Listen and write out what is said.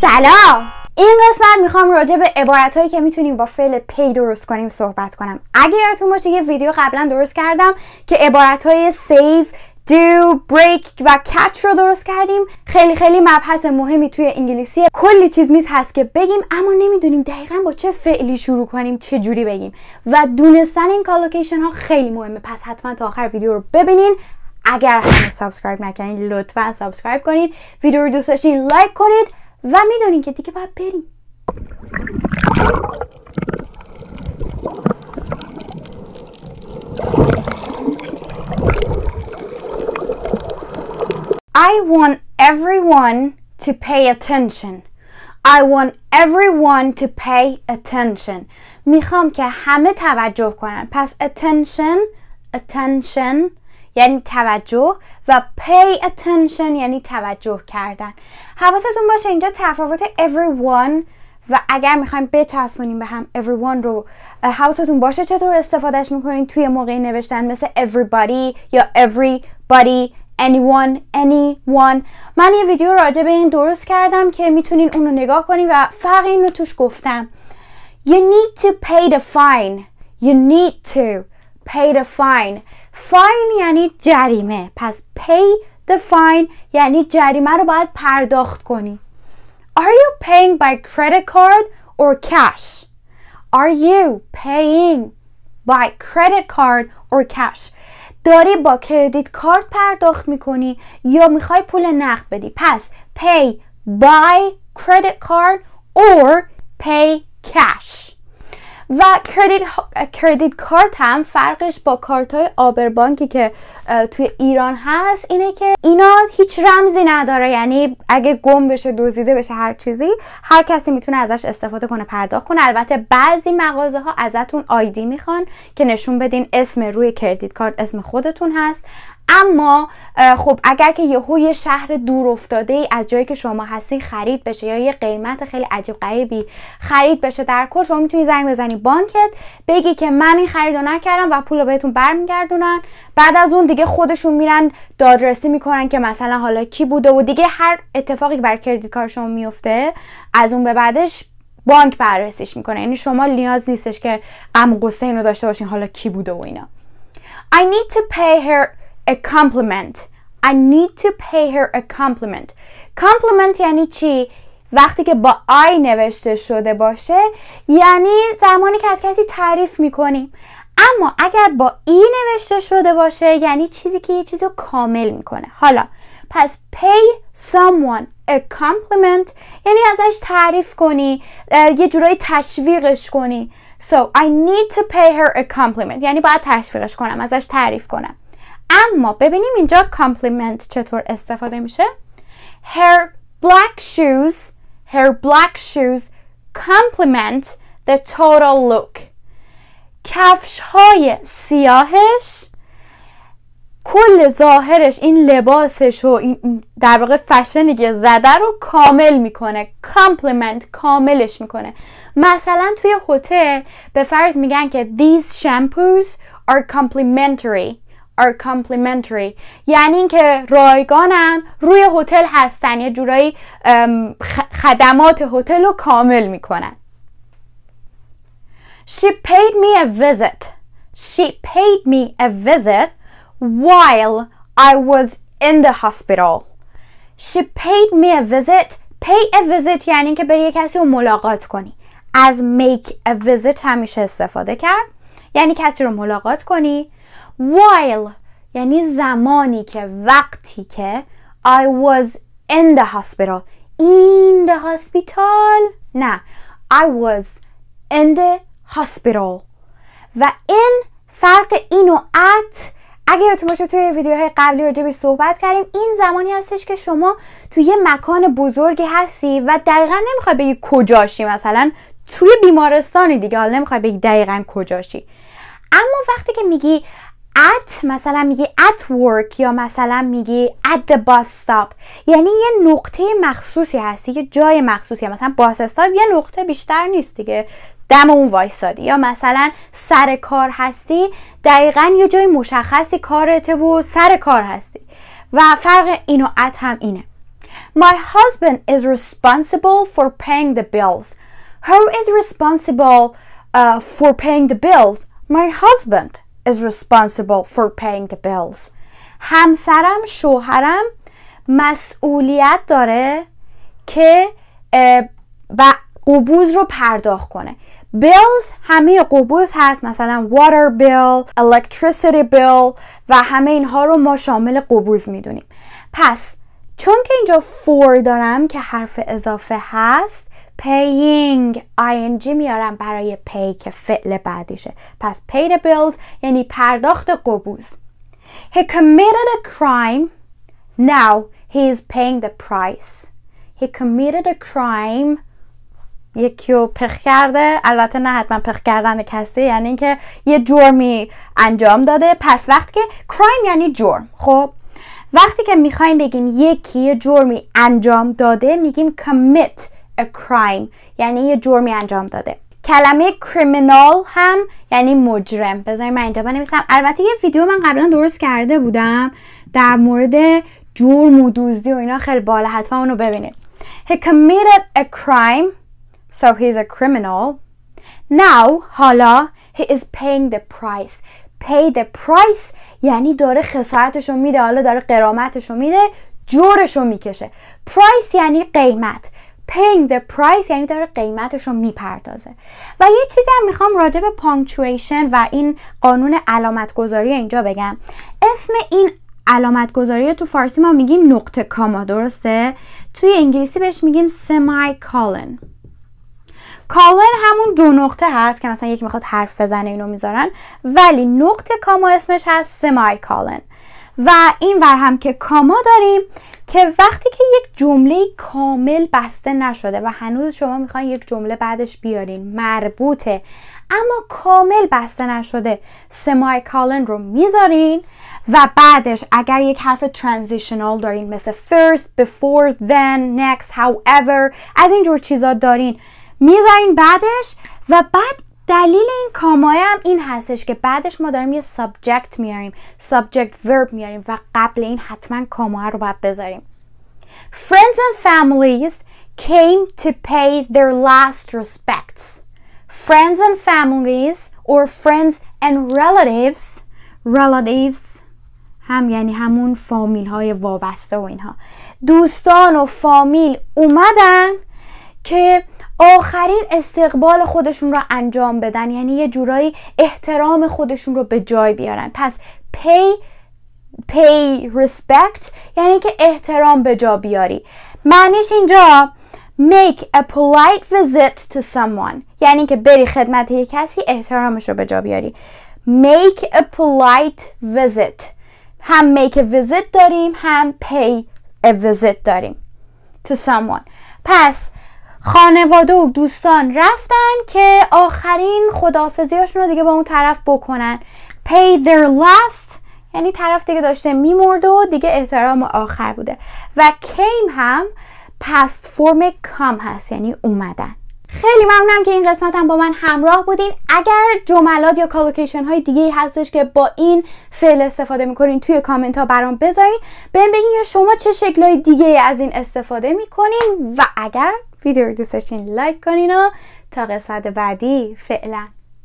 سلام این قسمت میخوام راجع به عبارت هایی که میتونیم با فعل پی درست کنیم صحبت کنم اگه یادتون باشه یه ویدیو قبلا درست کردم که عبارت های save do, break و catch رو درست کردیم خیلی خیلی مبحث مهمی توی انگلیسی کلی چیز میز هست که بگیم اما نمیدونیم دقیقا با چه فعلی شروع کنیم چه جوری بگیم و دونستن این کالوکیشن ها خیلی مهمه پس حتما تا آخر ویدیو رو ببینین اگر هنوز سابسکرایب لطفا سابسکرایب کنید ویدیو رو دوست داشتین لایک کنید و میدونین که دیگه باید بریم I want everyone to pay attention. I want everyone to pay attention. میخوام که همه توجه کنن. پس attention, attention, یعنی توجه و pay attention یعنی توجه کردن حواستون باشه اینجا تفاوت everyone و اگر میخوایم بچسبونیم به هم everyone رو حواستون باشه چطور استفادهش میکنین توی موقع نوشتن مثل everybody یا everybody anyone anyone من یه ویدیو راجع به این درست کردم که میتونین اون رو نگاه کنین و فرق این رو توش گفتم you need to pay the fine you need to pay the fine fine یعنی جریمه پس pay the fine یعنی جریمه رو باید پرداخت کنی Are you paying by credit card or cash? Are you paying by credit card or cash? داری با کردیت کارت پرداخت میکنی یا میخوای پول نقد بدی پس pay by credit card or pay cash و کردیت, کارت هم فرقش با کارت های آبر بانکی که توی ایران هست اینه که اینا هیچ رمزی نداره یعنی اگه گم بشه دزدیده بشه هر چیزی هر کسی میتونه ازش استفاده کنه پرداخت کنه البته بعضی مغازه ها ازتون آیدی میخوان که نشون بدین اسم روی کردیت کارت اسم خودتون هست اما خب اگر که یهو یه شهر دور افتاده ای از جایی که شما هستین خرید بشه یا یه قیمت خیلی عجیب غریبی خرید بشه در کل شما میتونی زنگ بزنی بانکت بگی که من این خرید رو نکردم و پول رو بهتون برمیگردونن بعد از اون دیگه خودشون میرن دادرسی میکنن که مثلا حالا کی بوده و دیگه هر اتفاقی بر کردیت کار شما میفته از اون به بعدش بانک بررسیش میکنه یعنی شما نیاز نیستش که غم و داشته باشین حالا کی بوده و اینا I need to pay her a compliment I need to pay her a compliment compliment یعنی چی؟ وقتی که با I نوشته شده باشه یعنی زمانی که از کسی تعریف میکنی اما اگر با ای e نوشته شده باشه یعنی چیزی که یه چیز رو کامل میکنه حالا پس pay someone a compliment یعنی ازش تعریف کنی یه جورایی تشویقش کنی so I need to pay her a compliment یعنی باید تشویقش کنم ازش تعریف کنم اما ببینیم اینجا کامپلیمنت چطور استفاده میشه Her black shoes Her black shoes complement the total look کفش های سیاهش کل ظاهرش این لباسش و این در واقع فشنی زده رو کامل میکنه کامپلیمنت کاملش میکنه مثلا توی هتل به فرض میگن که these shampoos are complimentary are complimentary یعنی اینکه رایگانن روی هتل هستن یه جورایی خدمات هتل رو کامل میکنن She paid me a visit She paid me a visit while I was in the hospital She paid me a visit Pay a visit یعنی که بری کسی رو ملاقات کنی از make a visit همیشه استفاده کرد یعنی کسی رو ملاقات کنی while یعنی زمانی که وقتی که I was in the hospital in the hospital نه I was in the hospital و این فرق این و ات اگه یادتون باشه توی ویدیوهای قبلی راجبش صحبت کردیم این زمانی هستش که شما توی یه مکان بزرگی هستی و دقیقا نمیخوای بگی کجاشی مثلا توی بیمارستانی دیگه حالا نمیخوای بگی دقیقا کجاشی اما وقتی که میگی at مثلا میگی at work یا مثلا میگی at the bus stop یعنی یه نقطه مخصوصی هستی یه جای مخصوصی مثلا باس استاپ یه نقطه بیشتر نیست دیگه دم اون وایسادی یا مثلا سر کار هستی دقیقا یه جای مشخصی کارته و سر کار هستی و فرق اینو ات هم اینه My husband is responsible for paying the bills Who is responsible uh, for paying the bills My husband is responsible for paying the bills. همسرم شوهرم مسئولیت داره که و قبوز رو پرداخت کنه بیلز همه قبوز هست مثلا water bill, electricity bill و همه اینها رو ما شامل قبوز میدونیم پس چون که اینجا for دارم که حرف اضافه هست paying ing میارم برای پی که فعل بعدیشه پس pay the bills یعنی پرداخت قبوز he committed a crime now he is paying the price he committed a crime یکی رو پخ کرده البته نه حتما پخ کردن کسی یعنی اینکه یه جرمی انجام داده پس وقتی که کرایم یعنی جرم خب وقتی که میخوایم بگیم یکی یه جرمی انجام داده میگیم commit a crime یعنی یه جرمی انجام داده کلمه criminal هم یعنی مجرم بذارید من اینجا بنویسم البته یه ویدیو من قبلا درست کرده بودم در مورد جرم و دوزدی و اینا خیلی بالا حتما اونو ببینید he committed a crime so he's a criminal now حالا he is paying the price pay the price یعنی داره خسارتش میده حالا داره قرامتشو میده جورش میکشه price یعنی قیمت paying the price یعنی داره قیمتش رو میپردازه و یه چیزی هم میخوام راجع به punctuation و این قانون علامت گذاری اینجا بگم اسم این علامت گذاری تو فارسی ما میگیم نقطه کاما درسته توی انگلیسی بهش میگیم semi کالن کالن همون دو نقطه هست که مثلا یکی میخواد حرف بزنه اینو میذارن ولی نقطه کاما اسمش هست سمای کالن و این ور هم که کاما داریم که وقتی که یک جمله کامل بسته نشده و هنوز شما میخواین یک جمله بعدش بیارین مربوطه اما کامل بسته نشده سمای کالن رو میذارین و بعدش اگر یک حرف ترانزیشنال دارین مثل first, before, then, next, however از اینجور چیزا دارین میذارین بعدش و بعد دلیل این کامای هم این هستش که بعدش ما داریم یه سابجکت میاریم سابجکت ورب میاریم و قبل این حتما کامای رو باید بذاریم Friends and families came to pay their last respects. Friends and families or friends and relatives relatives هم یعنی همون فامیل های وابسته و اینها دوستان و فامیل اومدن که آخرین استقبال خودشون رو انجام بدن یعنی یه جورایی احترام خودشون رو به جای بیارن پس پی پی respect یعنی که احترام به جا بیاری معنیش اینجا make a polite visit to someone یعنی که بری خدمت یک کسی احترامش رو به جا بیاری make a polite visit هم make a visit داریم هم pay a visit داریم to someone پس خانواده و دوستان رفتن که آخرین خداحافظیاشون رو دیگه با اون طرف بکنن pay their last یعنی طرف دیگه داشته میمرد و دیگه احترام آخر بوده و کیم هم پست فرم کام هست یعنی اومدن خیلی ممنونم که این قسمت هم با من همراه بودین اگر جملات یا کالوکیشن های دیگه هستش که با این فعل استفاده میکنین توی کامنت ها برام بذارین بهم بگین که شما چه شکل های دیگه از این استفاده میکنین و اگر ویدیو رو لایک کنین و تا قسمت بعدی فعلا